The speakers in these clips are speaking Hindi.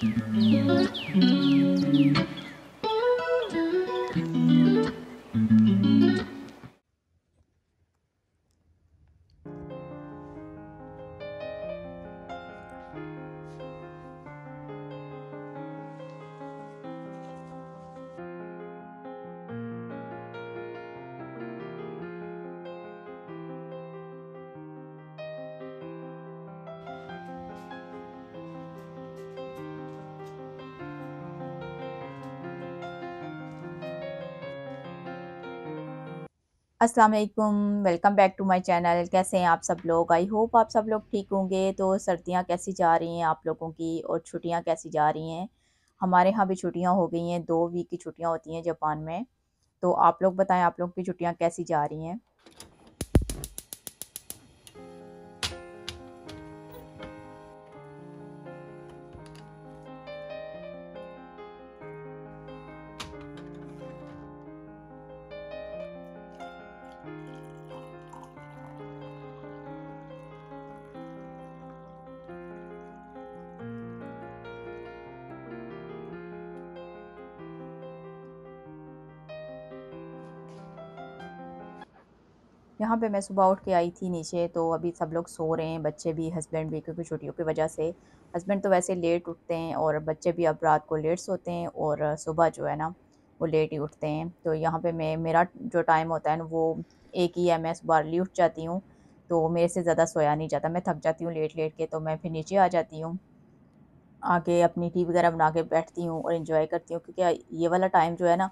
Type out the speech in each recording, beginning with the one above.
Thank you. अस्सलाम वालेकुम welcome back to my channel कैसे हैं आप सब लोग आई होप आप सब लोग ठीक होंगे तो सर्दियां कैसी जा रही हैं आप लोगों की और छुट्टियां कैसी जा रही हैं हमारे यहाँ भी छुट्टियां हो गई हैं दो वीक की छुट्टियां होती हैं जापान में तो आप लोग बताएं आप लोग की छुट्टियां कैसी जा रही हैं यहाँ पे मैं सुबह उठ के आई थी नीचे तो अभी सब लोग सो रहे हैं बच्चे भी हस्बैंड भी क्योंकि छुट्टियों की वजह से हस्बैंड तो वैसे लेट उठते हैं और बच्चे भी अब रात को लेट सोते हैं और सुबह जो है ना वो लेट ही उठते हैं तो यहाँ पे मैं मेरा जो टाइम होता है ना वो एक ही है मैं सुबह अर्ली उठ जाती हूँ तो मेरे से ज़्यादा सोया नहीं जाता मैं थक जाती हूँ लेट लेट के तो मैं फिर नीचे आ जाती हूँ आके अपनी टी वगैरह बना के बैठती हूँ और इन्जॉय करती हूँ क्योंकि ये वाला टाइम जो है ना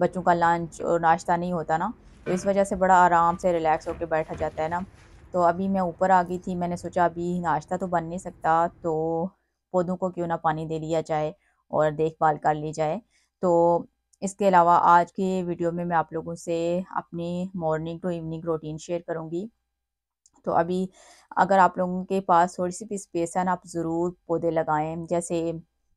बच्चों का लंच और नाश्ता नहीं होता ना तो इस वजह से बड़ा आराम से रिलैक्स होकर बैठा जाता है ना तो अभी मैं ऊपर आ गई थी मैंने सोचा अभी नाश्ता तो बन नहीं सकता तो पौधों को क्यों ना पानी दे लिया जाए और देखभाल कर ली जाए तो इसके अलावा आज के वीडियो में मैं आप लोगों से अपनी morning to evening routine share करूँगी तो अभी अगर आप लोगों के पास थोड़ी सी भी स्पेस है ना आप ज़रूर पौधे लगाएं जैसे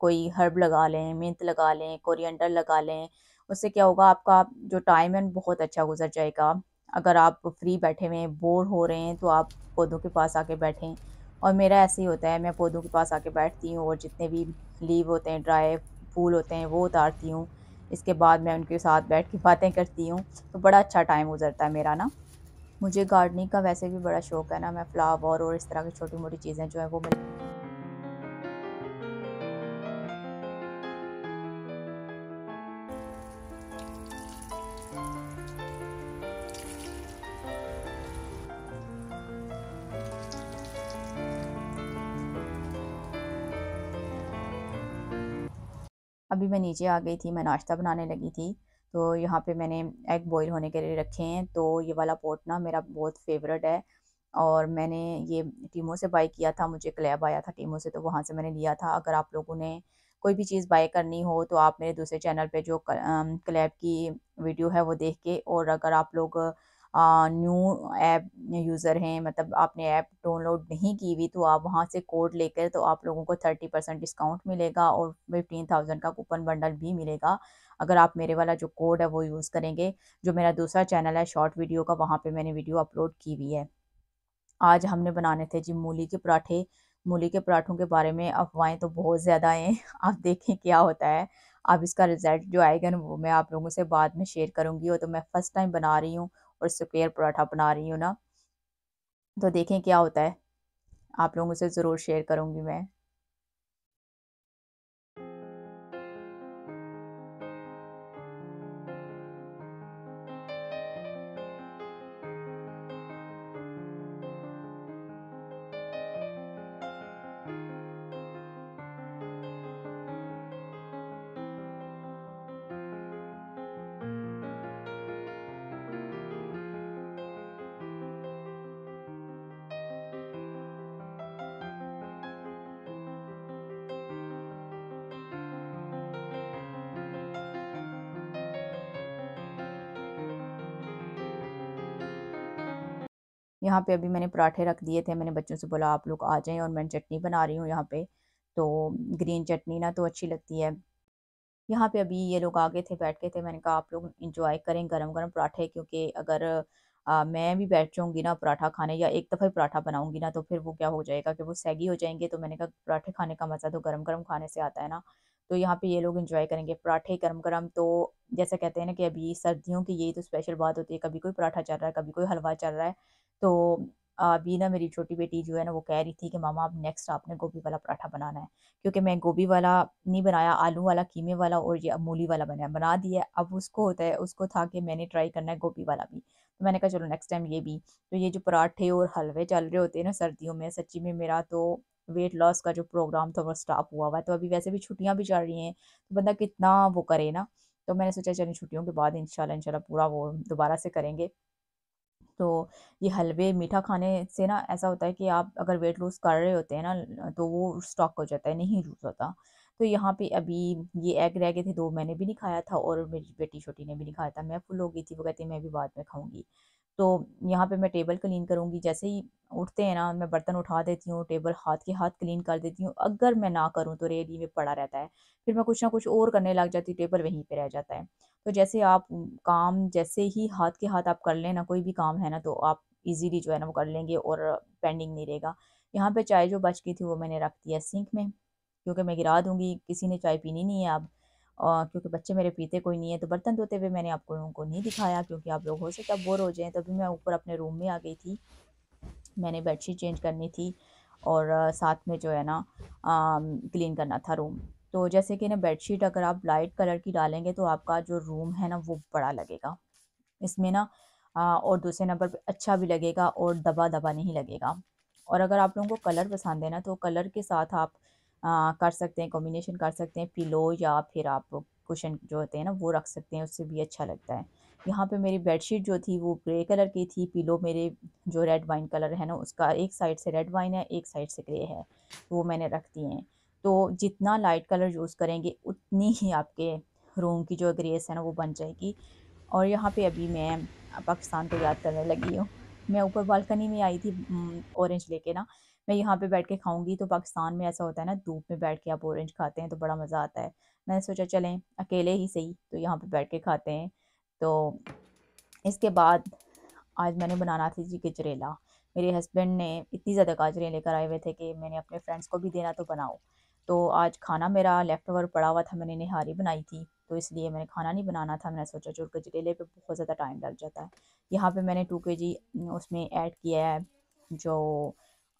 कोई हर्ब लगा लें मिंत लगा लें कोरिएंडर लगा लें उससे क्या होगा आपका जो टाइम है बहुत अच्छा गुजर जाएगा अगर आप फ्री बैठे हुए हैं बोर हो रहे हैं तो आप पौधों के पास आके बैठें और मेरा ऐसे ही होता है मैं पौधों के पास आके बैठती हूँ और जितने भी लीव होते हैं ड्राई फूल होते हैं वो उतारती हूँ इसके बाद मैं उनके साथ बैठ के बातें करती हूँ तो बड़ा अच्छा टाइम गुजरता है मेरा ना मुझे गार्डनिंग का वैसे भी बड़ा शौक है ना मैं फ्लावर और इस तरह की छोटी मोटी चीज़ें जो है वो हैं अभी मैं नीचे आ गई थी मैं नाश्ता बनाने लगी थी तो यहाँ पे मैंने एग बॉईल होने के लिए रखे हैं तो ये वाला पोट ना मेरा बहुत फेवरेट है और मैंने ये टीमों से बाई किया था मुझे क्लैब आया था टीमों से तो वहाँ से मैंने लिया था अगर आप लोगों ने कोई भी चीज़ बाय करनी हो तो आप मेरे दूसरे चैनल पे जो क्लैब की वीडियो है वो देख के और अगर आप लोग न्यू ऐप यूज़र हैं मतलब आपने ऐप डाउनलोड नहीं की हुई तो आप वहाँ से कोड लेकर तो आप लोगों को थर्टी परसेंट डिस्काउंट मिलेगा और फिफ्टीन थाउजेंड का कूपन बंडल भी मिलेगा अगर आप मेरे वाला जो कोड है वो यूज़ करेंगे जो मेरा दूसरा चैनल है शॉर्ट वीडियो का वहाँ पर मैंने वीडियो अपलोड की हुई है आज हमने बनाने थे जी मूली के पराठे मूली के पराठों के बारे में अफवाहें तो बहुत ज़्यादा हैं आप देखें क्या होता है अब इसका रिज़ल्ट जो आएगा ना वो मैं आप लोगों से बाद में शेयर करूँगी और तो मैं फ़र्स्ट टाइम बना रही हूँ और स्क्वेयर पराठा बना रही हूँ ना तो देखें क्या होता है आप लोगों से ज़रूर शेयर करूँगी मैं यहाँ पे अभी मैंने पराठे रख दिए थे मैंने बच्चों से बोला आप लोग आ जाएं और मैं चटनी बना रही हूँ यहाँ पे तो ग्रीन चटनी ना तो अच्छी लगती है यहाँ पे अभी ये लोग आगे थे बैठ के थे मैंने कहा आप लोग इंजॉय करें गरम गरम पराठे क्योंकि अगर आ, मैं भी बैठ जाऊँगी ना पराठा खाने या एक दफ़ा ही पराठा बनाऊँगी ना तो फिर वो क्या हो जाएगा कि वो सैगी हो जाएंगे तो मैंने कहा पराठे खाने का मज़ा तो गर्म गर्म खाने से आता है ना तो यहाँ पे ये लोग इन्जॉय करेंगे पराठे गर्म गर्म तो जैसा कहते हैं ना कि अभी सर्दियों की यही तो स्पेशल बात होती है कभी कोई पराठा चल रहा है कभी कोई हलवा चल रहा है तो बीना मेरी छोटी बेटी जो है ना वो कह रही थी कि मामा अब नेक्स्ट आपने गोभी वाला पराठा बनाना है क्योंकि मैं गोभी वाला नहीं बनाया आलू वाला कीमे वाला और ये मूली वाला बनाया बना दिया अब उसको होता है उसको था कि मैंने ट्राई करना है गोभी वाला भी तो मैंने कहा चलो नेक्स्ट टाइम ये भी तो ये जो पराठे और हलवे चल रहे होते हैं ना सर्दियों में सच्ची में मेरा तो वेट लॉस का जो प्रोग्राम था वो स्टॉप हुआ हुआ है तो अभी वैसे भी छुट्टियाँ भी चल रही हैं तो बंदा कितना वो करे ना तो मैंने सोचा चलिए छुट्टियों के बाद इंशाल्लाह इंशाल्लाह पूरा वो दोबारा से करेंगे तो ये हलवे मीठा खाने से ना ऐसा होता है कि आप अगर वेट लूज़ कर रहे होते हैं ना तो वो स्टॉक हो जाता है नहीं लूज़ होता तो यहाँ पे अभी ये एग रह गए थे दो मैंने भी नहीं खाया था और मेरी बेटी छोटी ने भी नहीं खाया था मैं फुल हो गई थी वो कहती मैं भी बाद में खाऊंगी तो यहाँ पे मैं टेबल क्लीन करूँगी जैसे ही उठते हैं ना मैं बर्तन उठा देती हूँ टेबल हाथ के हाथ क्लीन कर देती हूँ अगर मैं ना करूँ तो रेडी में पड़ा रहता है फिर मैं कुछ ना कुछ और करने लग जाती टेबल वहीं पे रह जाता है तो जैसे आप काम जैसे ही हाथ के हाथ आप कर लेना कोई भी काम है ना तो आप इजीली जो है ना वो कर लेंगे और पेंडिंग नहीं रहेगा यहाँ पर चाय जो बच गई थी वो मैंने रख दिया सिंक में क्योंकि मैं गिरा दूँगी किसी ने चाय पीनी नहीं है अब और क्योंकि बच्चे मेरे पीते कोई नहीं है तो बर्तन धोते हुए मैंने आप लोगों को नहीं दिखाया क्योंकि आप लोग हो सकता बोर हो जाए तभी मैं ऊपर अपने रूम में आ गई थी मैंने बेडशीट चेंज करनी थी और साथ में जो है ना क्लीन करना था रूम तो जैसे कि ना बेडशीट अगर आप लाइट कलर की डालेंगे तो आपका जो रूम है ना वो बड़ा लगेगा इसमें ना और दूसरे नंबर पे अच्छा भी लगेगा और दबा दबा नहीं लगेगा और अगर आप लोगों को कलर पसंद है ना तो कलर के साथ आप कर सकते हैं कॉम्बिनेशन कर सकते हैं पिलो या फिर आप कुशन जो होते हैं ना वो रख सकते हैं उससे भी अच्छा लगता है यहाँ पे मेरी बेडशीट जो थी वो ग्रे कलर की थी पिलो मेरे जो रेड वाइन कलर है ना उसका एक साइड से रेड वाइन है एक साइड से ग्रे है वो मैंने रख दिए हैं तो जितना लाइट कलर यूज़ करेंगे उतनी ही आपके रूम की जो ग्रेस है ना वो बन जाएगी और यहाँ पे अभी मैं पाकिस्तान को याद करने लगी हूँ मैं ऊपर बालकनी में आई थी ऑरेंज लेके ना मैं यहाँ पे बैठ के खाऊंगी तो पाकिस्तान में ऐसा होता है ना धूप में बैठ के आप ऑरेंज खाते हैं तो बड़ा मज़ा आता है मैंने सोचा चलें अकेले ही सही तो यहाँ पे बैठ के खाते हैं तो इसके बाद आज मैंने बनाना थी जी गजरेला मेरे हस्बैंड ने इतनी ज़्यादा गाजरे लेकर आए हुए थे कि मैंने अपने फ्रेंड्स को भी देना तो बनाओ तो आज खाना मेरा लेफ्ट ओवर पड़ा हुआ था मैंने निहारी बनाई थी तो इसलिए मैंने खाना नहीं बनाना था मैंने सोचा जो गजरेले पे बहुत ज़्यादा टाइम लग जाता है यहाँ पे मैंने टू के जी उसमें ऐड किया है जो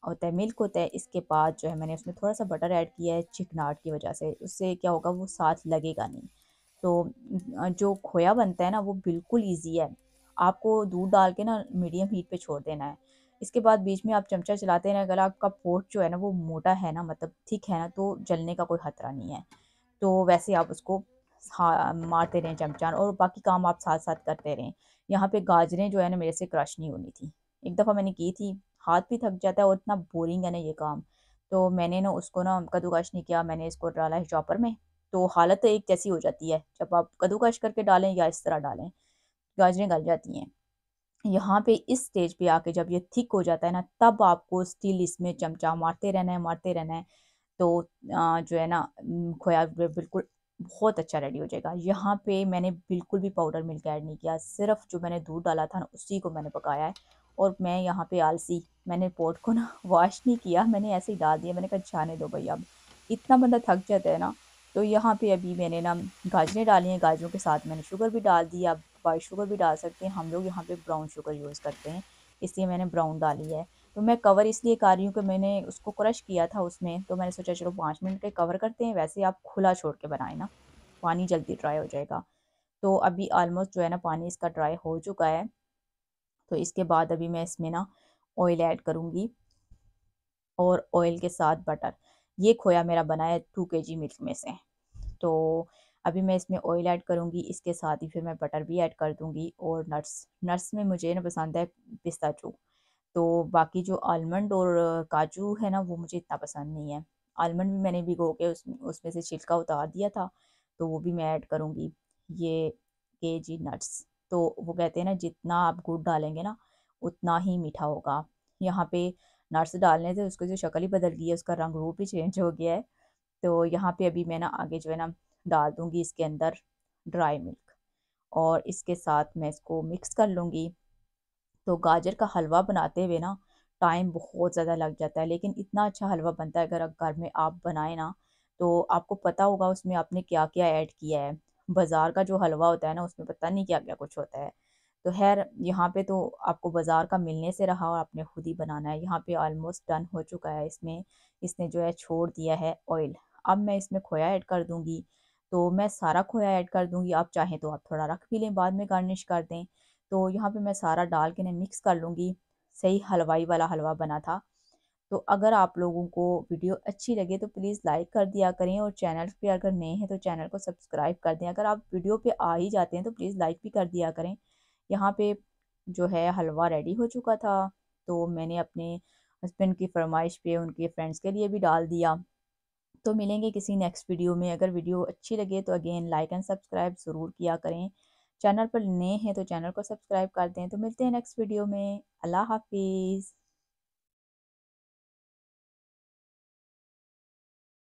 होता है मिल्क होता है इसके बाद जो है मैंने उसमें थोड़ा सा बटर ऐड किया है चिकनाहट की वजह से उससे क्या होगा वो साथ लगेगा नहीं तो जो खोया बनता है ना वो बिल्कुल ईजी है आपको दूध डाल के ना मीडियम हीट पे छोड़ देना है इसके बाद बीच में आप चमचा चलाते हैं अगर आपका पोट जो है ना वो मोटा है ना मतलब थिक है ना तो जलने का कोई ख़तरा नहीं है तो वैसे आप उसको मारते रहें चमचा और बाकी काम आप साथ साथ करते रहें यहाँ पे गाजरें जो है ना मेरे से क्रश नहीं होनी थी एक दफ़ा मैंने की थी हाथ भी थक जाता है और इतना बोरिंग है ना ये काम तो मैंने ना उसको ना कद्दूकश नहीं किया मैंने इसको डाला है चॉपर में तो हालत तो एक जैसी हो जाती है जब आप कद्दूकश करके डालें या इस तरह डालें गाजरें गल जाती हैं यहाँ पे इस स्टेज पे आके जब ये थिक हो जाता है ना तब आपको स्टिल इसमें चमचा मारते रहना है मारते रहना है तो जो है ना खोया बिल्कुल बहुत अच्छा रेडी हो जाएगा यहाँ पे मैंने बिल्कुल भी पाउडर मिल्क ऐड नहीं किया सिर्फ जो मैंने दूध डाला था ना उसी को मैंने पकाया है और मैं यहाँ पे आलसी मैंने पोट को ना वॉश नहीं किया मैंने ऐसे ही डाल दिया मैंने कहा जाने दो भैया अब इतना बंदा थक जाता है ना तो यहाँ पे अभी मैंने ना गाजरें डाली हैं गाजरों के साथ मैंने शुगर भी डाल दी आप वाइट शुगर भी डाल सकते हैं हम लोग यहाँ पे ब्राउन शुगर यूज़ करते हैं इसलिए मैंने ब्राउन डाली है तो मैं कवर इसलिए कर रही हूँ कि मैंने उसको क्रश किया था उसमें तो मैंने सोचा चलो पाँच मिनट के कवर करते हैं वैसे आप खुला छोड़ के बनाए ना पानी जल्दी ड्राई हो जाएगा तो अभी आलमोस्ट जो है ना पानी इसका ड्राई हो चुका है तो इसके बाद अभी मैं इसमें ना ऑयल ऐड करूँगी और ऑयल के साथ बटर ये खोया मेरा बना है टू के जी मिल्क में से तो अभी मैं इसमें ऑयल ऐड करूँगी इसके साथ ही फिर मैं बटर भी ऐड कर दूँगी और नट्स नट्स में मुझे ना पसंद है पिस्ता चू तो बाकी जो आलमंड और काजू है ना वो मुझे इतना पसंद नहीं है आलमंड भी मैंने भिगो के उस उसमें से छिलका उतार दिया था तो वो भी मैं ऐड करूँगी ये के जी नट्स तो वो कहते हैं ना जितना आप गुड़ डालेंगे ना उतना ही मीठा होगा यहाँ पे नर्स डालने से उसकी जो शक्ल ही बदल गई है उसका रंग रूप ही चेंज हो गया है तो यहाँ पे अभी मैं ना आगे जो है ना डाल दूँगी इसके अंदर ड्राई मिल्क और इसके साथ मैं इसको मिक्स कर लूँगी तो गाजर का हलवा बनाते हुए ना टाइम बहुत ज़्यादा लग जाता है लेकिन इतना अच्छा हलवा बनता है अगर घर में आप बनाएं ना तो आपको पता होगा उसमें आपने क्या क्या ऐड किया है बाज़ार का जो हलवा होता है ना उसमें पता नहीं क्या क्या कुछ होता है तो खैर यहाँ पे तो आपको बाज़ार का मिलने से रहा और आपने खुद ही बनाना है यहाँ पे ऑलमोस्ट डन हो चुका है इसमें इसने जो है छोड़ दिया है ऑयल अब मैं इसमें खोया ऐड कर दूँगी तो मैं सारा खोया ऐड कर दूँगी आप चाहें तो आप थोड़ा रख भी लें बाद में गार्निश कर दें तो यहाँ पर मैं सारा डाल के ना मिक्स कर लूँगी सही हलवाई वाला हलवा बना था तो अगर आप लोगों को वीडियो अच्छी लगे तो प्लीज़ लाइक कर दिया करें और चैनल पे अगर नए हैं तो चैनल को सब्सक्राइब कर दें अगर आप वीडियो पे आ ही जाते हैं तो प्लीज़ लाइक भी कर दिया करें यहाँ पे जो है हलवा रेडी हो चुका था तो मैंने अपने हस्बैंड की फरमाइश पे उनके फ्रेंड्स के लिए भी डाल दिया तो मिलेंगे किसी नेक्स्ट वीडियो में अगर वीडियो अच्छी लगे तो अगेन लाइक एंड सब्सक्राइब ज़रूर किया करें चैनल पर नए हैं तो चैनल को सब्सक्राइब कर दें तो मिलते हैं नेक्स्ट वीडियो में अल्लाह हाफिज़